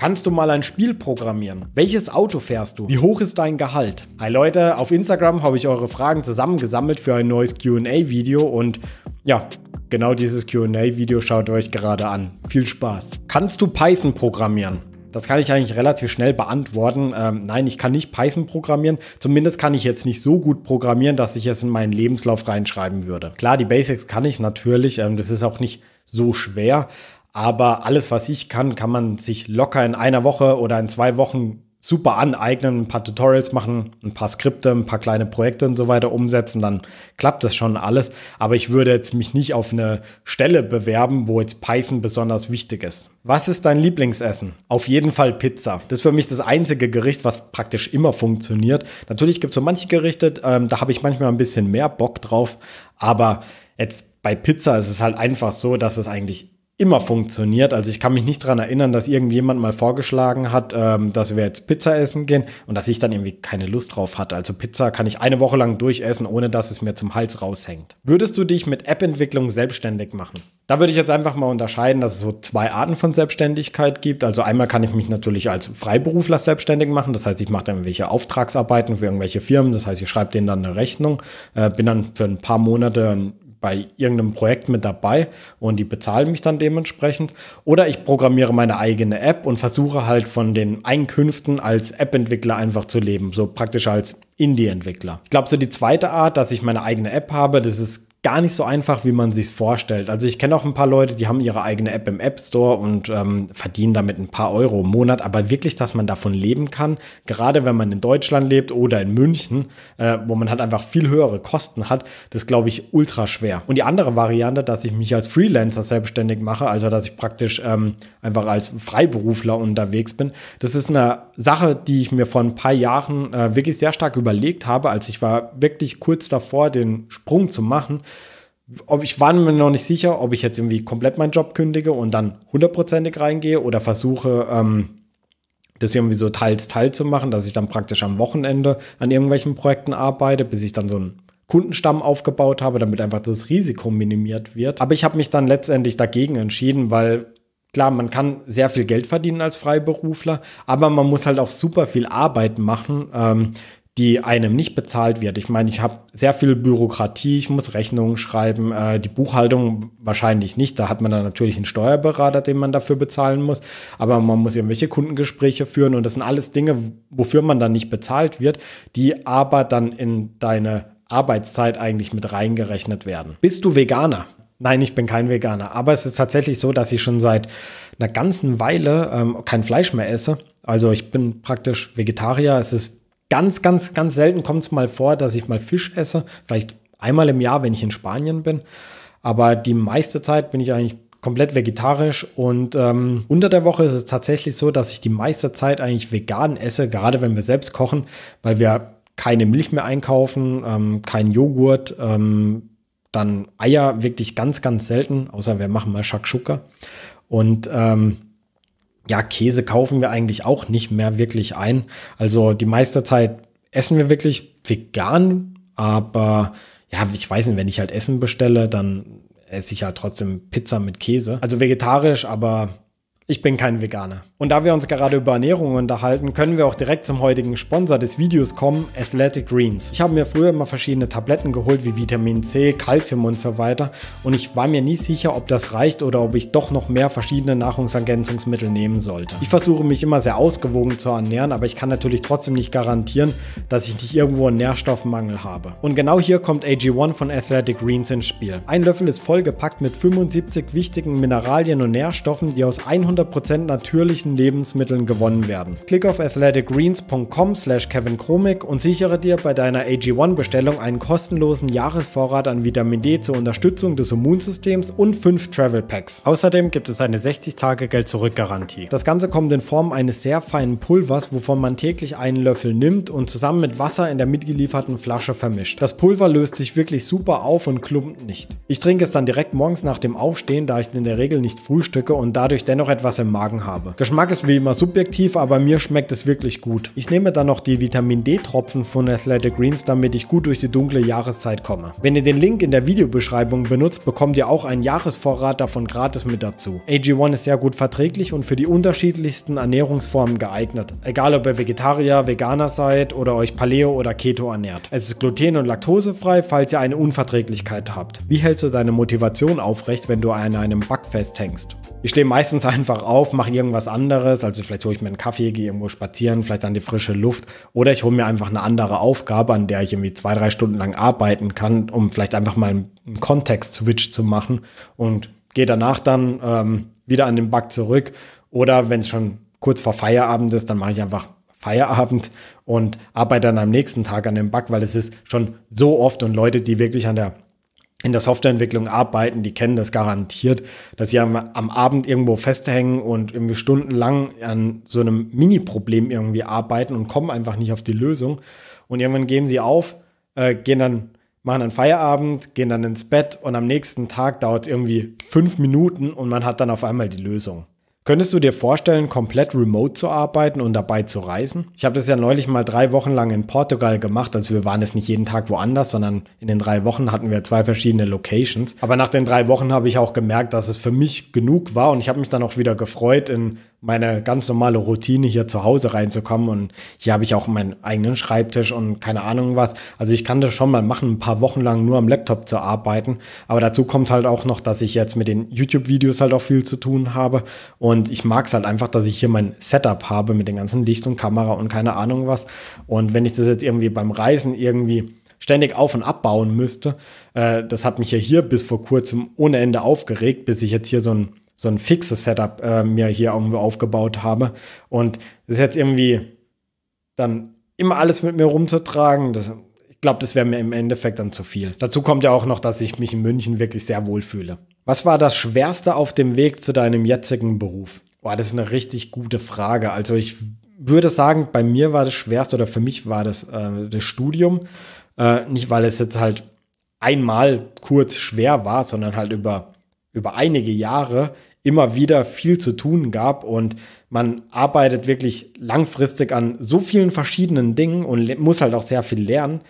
Kannst du mal ein Spiel programmieren? Welches Auto fährst du? Wie hoch ist dein Gehalt? Hi Leute, auf Instagram habe ich eure Fragen zusammengesammelt für ein neues QA-Video und ja, genau dieses QA-Video schaut euch gerade an. Viel Spaß. Kannst du Python programmieren? Das kann ich eigentlich relativ schnell beantworten. Ähm, nein, ich kann nicht Python programmieren. Zumindest kann ich jetzt nicht so gut programmieren, dass ich es in meinen Lebenslauf reinschreiben würde. Klar, die Basics kann ich natürlich. Ähm, das ist auch nicht so schwer. Aber alles, was ich kann, kann man sich locker in einer Woche oder in zwei Wochen super aneignen, ein paar Tutorials machen, ein paar Skripte, ein paar kleine Projekte und so weiter umsetzen, dann klappt das schon alles. Aber ich würde jetzt mich nicht auf eine Stelle bewerben, wo jetzt Python besonders wichtig ist. Was ist dein Lieblingsessen? Auf jeden Fall Pizza. Das ist für mich das einzige Gericht, was praktisch immer funktioniert. Natürlich gibt es so manche Gerichte, ähm, da habe ich manchmal ein bisschen mehr Bock drauf, aber jetzt bei Pizza ist es halt einfach so, dass es eigentlich immer funktioniert. Also ich kann mich nicht daran erinnern, dass irgendjemand mal vorgeschlagen hat, ähm, dass wir jetzt Pizza essen gehen und dass ich dann irgendwie keine Lust drauf hatte. Also Pizza kann ich eine Woche lang durchessen, ohne dass es mir zum Hals raushängt. Würdest du dich mit App-Entwicklung selbstständig machen? Da würde ich jetzt einfach mal unterscheiden, dass es so zwei Arten von Selbstständigkeit gibt. Also einmal kann ich mich natürlich als Freiberufler selbstständig machen. Das heißt, ich mache dann irgendwelche Auftragsarbeiten für irgendwelche Firmen. Das heißt, ich schreibe denen dann eine Rechnung, äh, bin dann für ein paar Monate ein bei irgendeinem Projekt mit dabei und die bezahlen mich dann dementsprechend. Oder ich programmiere meine eigene App und versuche halt von den Einkünften als App-Entwickler einfach zu leben, so praktisch als Indie-Entwickler. Ich glaube, so die zweite Art, dass ich meine eigene App habe, das ist gar nicht so einfach, wie man sich vorstellt. Also ich kenne auch ein paar Leute, die haben ihre eigene App im App Store und ähm, verdienen damit ein paar Euro im Monat, aber wirklich, dass man davon leben kann, gerade wenn man in Deutschland lebt oder in München, äh, wo man halt einfach viel höhere Kosten hat, das glaube ich ultra schwer. Und die andere Variante, dass ich mich als Freelancer selbstständig mache, also dass ich praktisch ähm, einfach als Freiberufler unterwegs bin, das ist eine Sache, die ich mir vor ein paar Jahren äh, wirklich sehr stark überlegt habe, als ich war wirklich kurz davor, den Sprung zu machen ob ich war mir noch nicht sicher, ob ich jetzt irgendwie komplett meinen Job kündige und dann hundertprozentig reingehe oder versuche, ähm, das irgendwie so teils teil zu machen, dass ich dann praktisch am Wochenende an irgendwelchen Projekten arbeite, bis ich dann so einen Kundenstamm aufgebaut habe, damit einfach das Risiko minimiert wird. Aber ich habe mich dann letztendlich dagegen entschieden, weil klar, man kann sehr viel Geld verdienen als Freiberufler, aber man muss halt auch super viel Arbeit machen, ähm, die einem nicht bezahlt wird. Ich meine, ich habe sehr viel Bürokratie, ich muss Rechnungen schreiben, äh, die Buchhaltung wahrscheinlich nicht. Da hat man dann natürlich einen Steuerberater, den man dafür bezahlen muss, aber man muss irgendwelche Kundengespräche führen und das sind alles Dinge, wofür man dann nicht bezahlt wird, die aber dann in deine Arbeitszeit eigentlich mit reingerechnet werden. Bist du Veganer? Nein, ich bin kein Veganer, aber es ist tatsächlich so, dass ich schon seit einer ganzen Weile ähm, kein Fleisch mehr esse. Also ich bin praktisch Vegetarier. Es ist Ganz, ganz, ganz selten kommt es mal vor, dass ich mal Fisch esse. Vielleicht einmal im Jahr, wenn ich in Spanien bin. Aber die meiste Zeit bin ich eigentlich komplett vegetarisch und ähm, unter der Woche ist es tatsächlich so, dass ich die meiste Zeit eigentlich vegan esse, gerade wenn wir selbst kochen, weil wir keine Milch mehr einkaufen, ähm, keinen Joghurt, ähm, dann Eier wirklich ganz, ganz selten, außer wir machen mal Shakshuka. Und ähm, ja, Käse kaufen wir eigentlich auch nicht mehr wirklich ein. Also die meiste Zeit essen wir wirklich vegan, aber ja, ich weiß nicht, wenn ich halt Essen bestelle, dann esse ich halt trotzdem Pizza mit Käse. Also vegetarisch, aber ich bin kein Veganer. Und da wir uns gerade über Ernährung unterhalten, können wir auch direkt zum heutigen Sponsor des Videos kommen, Athletic Greens. Ich habe mir früher immer verschiedene Tabletten geholt, wie Vitamin C, Calcium und so weiter. Und ich war mir nie sicher, ob das reicht oder ob ich doch noch mehr verschiedene Nahrungsergänzungsmittel nehmen sollte. Ich versuche mich immer sehr ausgewogen zu ernähren, aber ich kann natürlich trotzdem nicht garantieren, dass ich nicht irgendwo einen Nährstoffmangel habe. Und genau hier kommt AG1 von Athletic Greens ins Spiel. Ein Löffel ist vollgepackt mit 75 wichtigen Mineralien und Nährstoffen, die aus 100% natürlichen tierischen Lebensmitteln gewonnen werden. Klick auf athleticgreens.com slash kevinchromick und sichere dir bei deiner AG1-Bestellung einen kostenlosen Jahresvorrat an Vitamin D zur Unterstützung des Immunsystems und 5 Travel Packs. Außerdem gibt es eine 60-Tage-Geld-Zurück-Garantie. Das Ganze kommt in Form eines sehr feinen Pulvers, wovon man täglich einen Löffel nimmt und zusammen mit Wasser in der mitgelieferten Flasche vermischt. Das Pulver löst sich wirklich super auf und klumpt nicht. Ich trinke es dann direkt morgens nach dem Aufstehen, da ich in der Regel nicht frühstücke und dadurch dennoch etwas im Magen habe. Geschmack Geschmack ist wie immer subjektiv, aber mir schmeckt es wirklich gut. Ich nehme dann noch die Vitamin D-Tropfen von Athletic Greens, damit ich gut durch die dunkle Jahreszeit komme. Wenn ihr den Link in der Videobeschreibung benutzt, bekommt ihr auch einen Jahresvorrat davon gratis mit dazu. AG1 ist sehr gut verträglich und für die unterschiedlichsten Ernährungsformen geeignet. Egal ob ihr Vegetarier, Veganer seid oder euch Paleo oder Keto ernährt. Es ist gluten- und laktosefrei, falls ihr eine Unverträglichkeit habt. Wie hältst du deine Motivation aufrecht, wenn du an einem Backfest hängst? Ich stehe meistens einfach auf, mache irgendwas anderes. Also vielleicht hole ich mir einen Kaffee, gehe irgendwo spazieren, vielleicht an die frische Luft. Oder ich hole mir einfach eine andere Aufgabe, an der ich irgendwie zwei, drei Stunden lang arbeiten kann, um vielleicht einfach mal einen Kontext-Switch zu machen und gehe danach dann ähm, wieder an den Bug zurück. Oder wenn es schon kurz vor Feierabend ist, dann mache ich einfach Feierabend und arbeite dann am nächsten Tag an dem Bug, weil es ist schon so oft und Leute, die wirklich an der in der Softwareentwicklung arbeiten, die kennen das garantiert, dass sie am, am Abend irgendwo festhängen und irgendwie stundenlang an so einem Mini-Problem irgendwie arbeiten und kommen einfach nicht auf die Lösung. Und irgendwann geben sie auf, äh, gehen dann, machen dann Feierabend, gehen dann ins Bett und am nächsten Tag dauert es irgendwie fünf Minuten und man hat dann auf einmal die Lösung. Könntest du dir vorstellen, komplett remote zu arbeiten und dabei zu reisen? Ich habe das ja neulich mal drei Wochen lang in Portugal gemacht. Also wir waren jetzt nicht jeden Tag woanders, sondern in den drei Wochen hatten wir zwei verschiedene Locations. Aber nach den drei Wochen habe ich auch gemerkt, dass es für mich genug war und ich habe mich dann auch wieder gefreut, in meine ganz normale Routine hier zu Hause reinzukommen. Und hier habe ich auch meinen eigenen Schreibtisch und keine Ahnung was. Also ich kann das schon mal machen, ein paar Wochen lang nur am Laptop zu arbeiten. Aber dazu kommt halt auch noch, dass ich jetzt mit den YouTube-Videos halt auch viel zu tun habe. Und ich mag es halt einfach, dass ich hier mein Setup habe mit den ganzen Licht und Kamera und keine Ahnung was. Und wenn ich das jetzt irgendwie beim Reisen irgendwie ständig auf und abbauen müsste, äh, das hat mich ja hier bis vor kurzem ohne Ende aufgeregt, bis ich jetzt hier so ein so ein fixes Setup äh, mir hier irgendwo aufgebaut habe. Und das ist jetzt irgendwie dann immer alles mit mir rumzutragen, das, ich glaube, das wäre mir im Endeffekt dann zu viel. Dazu kommt ja auch noch, dass ich mich in München wirklich sehr wohl fühle. Was war das Schwerste auf dem Weg zu deinem jetzigen Beruf? Boah, das ist eine richtig gute Frage. Also ich würde sagen, bei mir war das Schwerste oder für mich war das äh, das Studium. Äh, nicht, weil es jetzt halt einmal kurz schwer war, sondern halt über, über einige Jahre immer wieder viel zu tun gab und man arbeitet wirklich langfristig an so vielen verschiedenen Dingen und muss halt auch sehr viel lernen.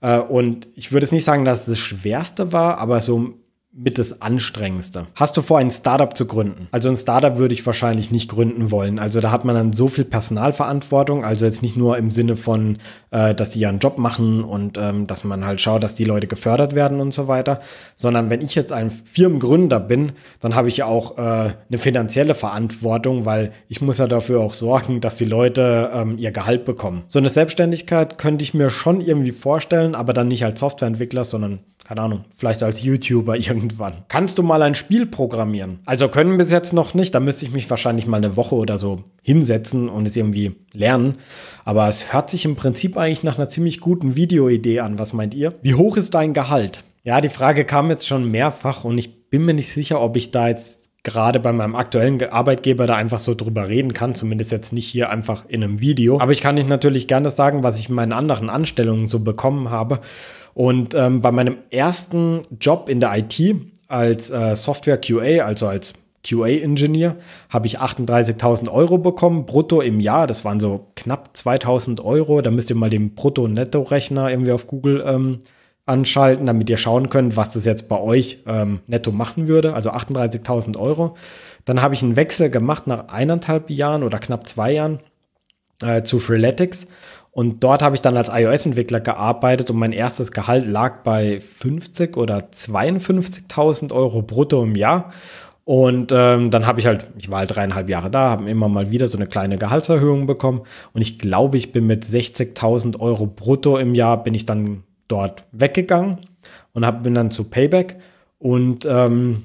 Äh, und ich würde jetzt nicht sagen, dass es das Schwerste war, aber so mit das Anstrengendste. Hast du vor, ein Startup zu gründen? Also ein Startup würde ich wahrscheinlich nicht gründen wollen. Also da hat man dann so viel Personalverantwortung, also jetzt nicht nur im Sinne von, äh, dass die einen Job machen und ähm, dass man halt schaut, dass die Leute gefördert werden und so weiter, sondern wenn ich jetzt ein Firmengründer bin, dann habe ich ja auch äh, eine finanzielle Verantwortung, weil ich muss ja dafür auch sorgen, dass die Leute ähm, ihr Gehalt bekommen. So eine Selbstständigkeit könnte ich mir schon irgendwie vorstellen, aber dann nicht als Softwareentwickler, sondern keine Ahnung, vielleicht als YouTuber irgendwann. Kannst du mal ein Spiel programmieren? Also können bis jetzt noch nicht, da müsste ich mich wahrscheinlich mal eine Woche oder so hinsetzen und es irgendwie lernen. Aber es hört sich im Prinzip eigentlich nach einer ziemlich guten Videoidee an. Was meint ihr? Wie hoch ist dein Gehalt? Ja, die Frage kam jetzt schon mehrfach und ich bin mir nicht sicher, ob ich da jetzt gerade bei meinem aktuellen Arbeitgeber da einfach so drüber reden kann, zumindest jetzt nicht hier einfach in einem Video. Aber ich kann euch natürlich gerne sagen, was ich in meinen anderen Anstellungen so bekommen habe. Und ähm, bei meinem ersten Job in der IT als äh, Software QA, also als QA-Engineer, habe ich 38.000 Euro bekommen, brutto im Jahr. Das waren so knapp 2.000 Euro. Da müsst ihr mal den Brutto-Netto-Rechner irgendwie auf Google ähm, anschalten, damit ihr schauen könnt, was das jetzt bei euch ähm, netto machen würde. Also 38.000 Euro. Dann habe ich einen Wechsel gemacht nach eineinhalb Jahren oder knapp zwei Jahren äh, zu Freeletics und dort habe ich dann als iOS-Entwickler gearbeitet und mein erstes Gehalt lag bei 50 oder 52.000 Euro brutto im Jahr. Und ähm, dann habe ich halt, ich war halt dreieinhalb Jahre da, habe immer mal wieder so eine kleine Gehaltserhöhung bekommen. Und ich glaube, ich bin mit 60.000 Euro brutto im Jahr, bin ich dann dort weggegangen und hab, bin dann zu Payback. Und ähm,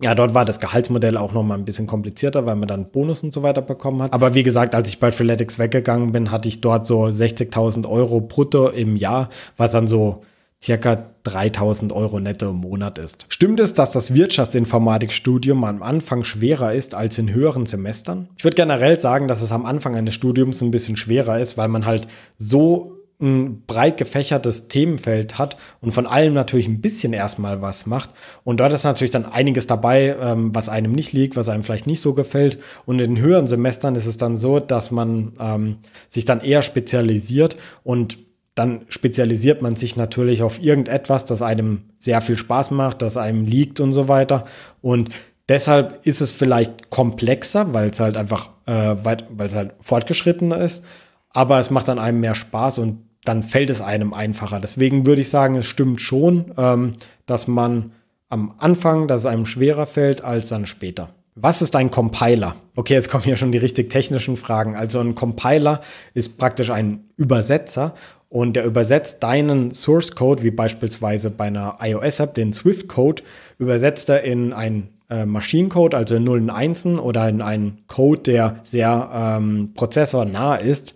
ja, dort war das Gehaltsmodell auch nochmal ein bisschen komplizierter, weil man dann Bonus und so weiter bekommen hat. Aber wie gesagt, als ich bei Freeletics weggegangen bin, hatte ich dort so 60.000 Euro brutto im Jahr, was dann so circa 3000 Euro netto im Monat ist. Stimmt es, dass das Wirtschaftsinformatikstudium am Anfang schwerer ist als in höheren Semestern? Ich würde generell sagen, dass es am Anfang eines Studiums ein bisschen schwerer ist, weil man halt so ein breit gefächertes Themenfeld hat und von allem natürlich ein bisschen erstmal was macht. Und dort ist natürlich dann einiges dabei, ähm, was einem nicht liegt, was einem vielleicht nicht so gefällt. Und in höheren Semestern ist es dann so, dass man ähm, sich dann eher spezialisiert und dann spezialisiert man sich natürlich auf irgendetwas, das einem sehr viel Spaß macht, das einem liegt und so weiter. Und deshalb ist es vielleicht komplexer, weil es halt einfach, äh, weil es halt fortgeschrittener ist aber es macht dann einem mehr Spaß und dann fällt es einem einfacher. Deswegen würde ich sagen, es stimmt schon, ähm, dass man am Anfang, dass es einem schwerer fällt als dann später. Was ist ein Compiler? Okay, jetzt kommen hier schon die richtig technischen Fragen. Also ein Compiler ist praktisch ein Übersetzer und der übersetzt deinen Source Code, wie beispielsweise bei einer iOS-App, den Swift-Code, übersetzt er in einen äh, Maschinencode, also in Nullen und Einsen oder in einen Code, der sehr ähm, prozessornah ist.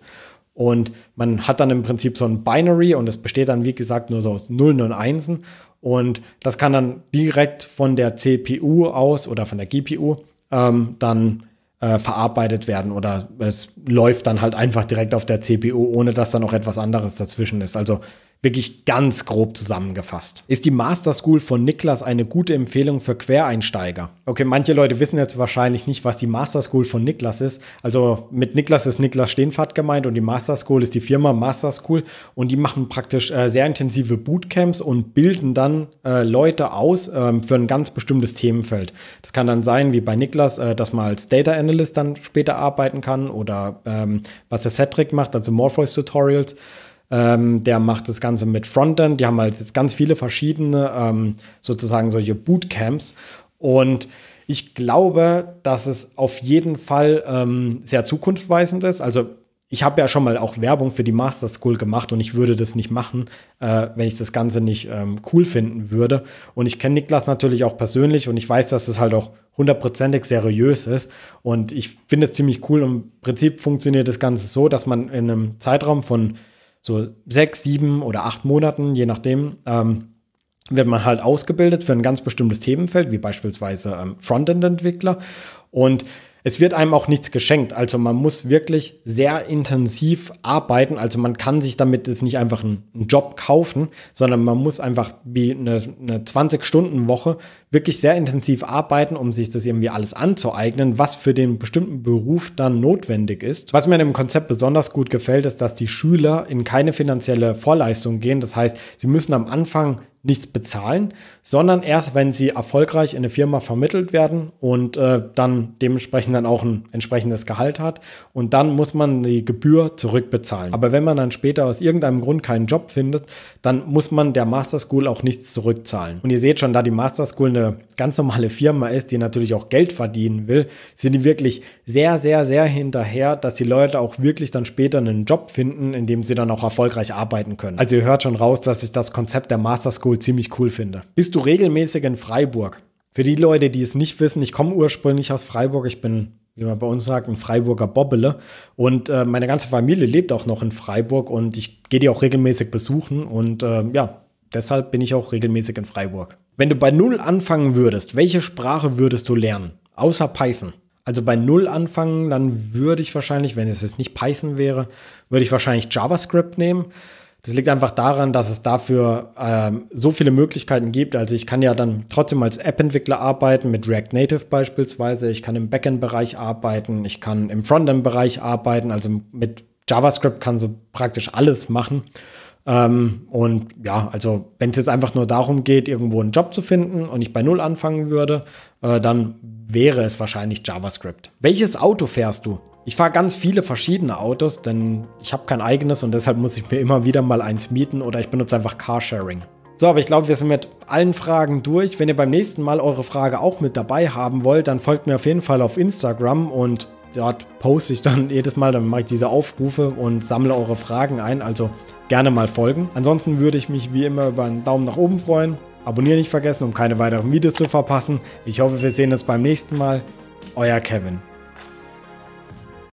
Und man hat dann im Prinzip so ein Binary und es besteht dann, wie gesagt, nur so aus Nullen und Einsen. Und das kann dann direkt von der CPU aus oder von der GPU ähm, dann äh, verarbeitet werden oder es läuft dann halt einfach direkt auf der CPU, ohne dass da noch etwas anderes dazwischen ist. Also Wirklich ganz grob zusammengefasst. Ist die Master School von Niklas eine gute Empfehlung für Quereinsteiger? Okay, manche Leute wissen jetzt wahrscheinlich nicht, was die Master School von Niklas ist. Also mit Niklas ist Niklas Steenfahrt gemeint und die Master School ist die Firma Master School und die machen praktisch äh, sehr intensive Bootcamps und bilden dann äh, Leute aus äh, für ein ganz bestimmtes Themenfeld. Das kann dann sein, wie bei Niklas, äh, dass man als Data Analyst dann später arbeiten kann oder ähm, was der Cedric macht, also Morpheus Tutorials. Ähm, der macht das Ganze mit Frontend. Die haben halt jetzt ganz viele verschiedene ähm, sozusagen solche Bootcamps. Und ich glaube, dass es auf jeden Fall ähm, sehr zukunftsweisend ist. Also ich habe ja schon mal auch Werbung für die Master School gemacht und ich würde das nicht machen, äh, wenn ich das Ganze nicht ähm, cool finden würde. Und ich kenne Niklas natürlich auch persönlich und ich weiß, dass das halt auch hundertprozentig seriös ist. Und ich finde es ziemlich cool. Im Prinzip funktioniert das Ganze so, dass man in einem Zeitraum von so sechs, sieben oder acht Monaten, je nachdem, ähm, wird man halt ausgebildet für ein ganz bestimmtes Themenfeld, wie beispielsweise ähm, Frontend-Entwickler. Und es wird einem auch nichts geschenkt. Also man muss wirklich sehr intensiv arbeiten. Also man kann sich damit jetzt nicht einfach einen, Job kaufen, sondern man muss einfach wie eine, eine 20-Stunden-Woche wirklich sehr intensiv arbeiten, um sich das irgendwie alles anzueignen, was für den bestimmten Beruf dann notwendig ist. Was mir an dem Konzept besonders gut gefällt, ist, dass die Schüler in keine finanzielle Vorleistung gehen. Das heißt, sie müssen am Anfang nichts bezahlen, sondern erst, wenn sie erfolgreich in eine Firma vermittelt werden und äh, dann dementsprechend dann auch ein entsprechendes Gehalt hat. Und dann muss man die Gebühr zurückbezahlen. Aber wenn man dann später aus irgendeinem Grund keinen Job findet, dann muss man der Master School auch nichts zurückzahlen. Und ihr seht schon, da die Master School eine ganz normale Firma ist, die natürlich auch Geld verdienen will, sind die wirklich sehr, sehr, sehr hinterher, dass die Leute auch wirklich dann später einen Job finden, in dem sie dann auch erfolgreich arbeiten können. Also ihr hört schon raus, dass sich das Konzept der Master School Karlsruhe ziemlich cool finde. Bist du regelmäßig in Freiburg? Für die Leute, die es nicht wissen, ich komme ursprünglich aus Freiburg. Ich bin, wie man bei uns sagt, ein Freiburger Bobbele. Und äh, meine ganze Familie lebt auch noch in Freiburg und ich gehe die auch regelmäßig besuchen. Und äh, ja, deshalb bin ich auch regelmäßig in Freiburg. Wenn du bei Null anfangen würdest, welche Sprache würdest du lernen? Außer Python. Also bei Null anfangen, dann würde ich wahrscheinlich, wenn es jetzt nicht Python wäre, würde ich wahrscheinlich JavaScript nehmen. Das liegt einfach daran, dass es dafür ähm, so viele Möglichkeiten gibt. Also ich kann ja dann trotzdem als App-Entwickler arbeiten, mit React Native beispielsweise. Ich kann im Backend-Bereich arbeiten, ich kann im Frontend-Bereich arbeiten. Also mit JavaScript kann so praktisch alles machen. Ähm, und ja, also wenn es jetzt einfach nur darum geht, irgendwo einen Job zu finden und ich bei Null anfangen würde, äh, dann wäre es wahrscheinlich JavaScript. Welches Auto fährst du? Ich fahre ganz viele verschiedene Autos, denn ich habe kein eigenes und deshalb muss ich mir immer wieder mal eins mieten oder ich benutze einfach Carsharing. So, aber ich glaube, wir sind mit allen Fragen durch. Wenn ihr beim nächsten Mal eure Frage auch mit dabei haben wollt, dann folgt mir auf jeden Fall auf Instagram und dort poste ich dann jedes Mal, dann mache ich diese Aufrufe und sammle eure Fragen ein. Also gerne mal folgen. Ansonsten würde ich mich wie immer über einen Daumen nach oben freuen. Abonnieren nicht vergessen, um keine weiteren Videos zu verpassen. Ich hoffe, wir sehen uns beim nächsten Mal. Euer Kevin.